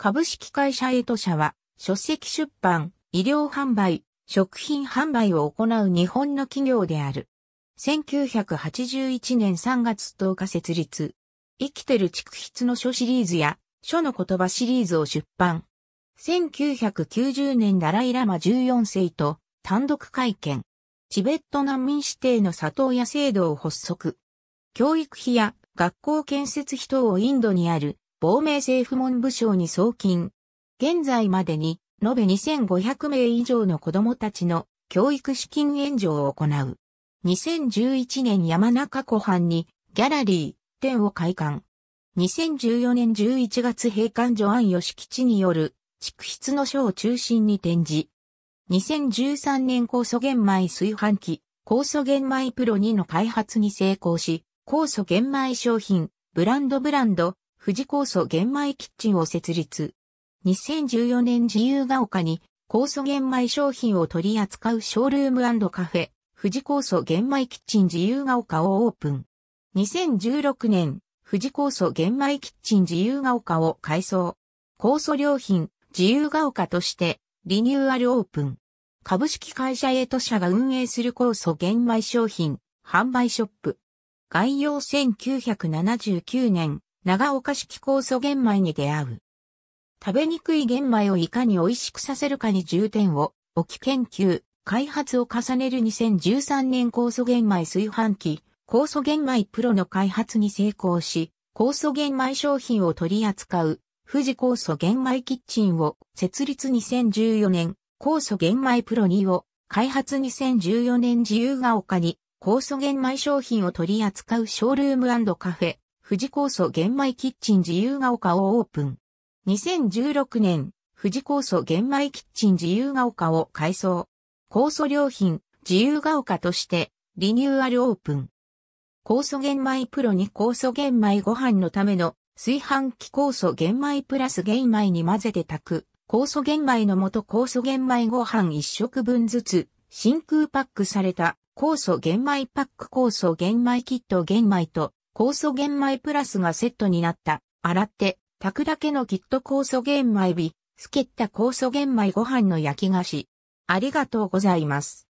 株式会社エイト社は、書籍出版、医療販売、食品販売を行う日本の企業である。1981年3月10日設立。生きてる蓄筆の書シリーズや、書の言葉シリーズを出版。1990年ダライラマ14世と単独会見。チベット難民指定の里親制度を発足。教育費や学校建設費等をインドにある亡命政府文部省に送金。現在までに、延べ2500名以上の子供たちの教育資金援助を行う。2011年山中湖畔にギャラリー店を開館。2014年11月閉館所安アン吉吉による築筆の書を中心に展示。2013年酵素玄米炊飯器、酵素玄米プロ2の開発に成功し、酵素玄米商品、ブランドブランド、富士酵素玄米キッチンを設立。2014年自由が丘に酵素玄米商品を取り扱うショールームカフェ、富士酵素玄米キッチン自由が丘をオープン。2016年、富士酵素玄米キッチン自由が丘を改装。酵素良品自由が丘としてリニューアルオープン。株式会社エイト社が運営する酵素玄米商品販売ショップ。概要1979年、長岡式酵素玄米に出会う。食べにくい玄米をいかに美味しくさせるかに重点を置き研究、開発を重ねる2013年酵素玄米炊飯器、酵素玄米プロの開発に成功し、酵素玄米商品を取り扱う、富士酵素玄米キッチンを設立2014年、酵素玄米プロ2を開発2014年自由が丘に酵素玄米商品を取り扱うショールームカフェ、富士酵素玄米キッチン自由が丘をオープン。2016年、富士酵素玄米キッチン自由が丘を改装。酵素良品、自由が丘として、リニューアルオープン。酵素玄米プロに酵素玄米ご飯のための炊飯器酵素玄米プラス玄米に混ぜて炊く、酵素玄米のもと酵素玄米ご飯一食分ずつ、真空パックされた酵素玄米パック酵素玄米キット玄米と酵素玄米プラスがセットになった、洗って、炊くだけのキット酵素玄米日、透けた酵素玄米ご飯の焼き菓子。ありがとうございます。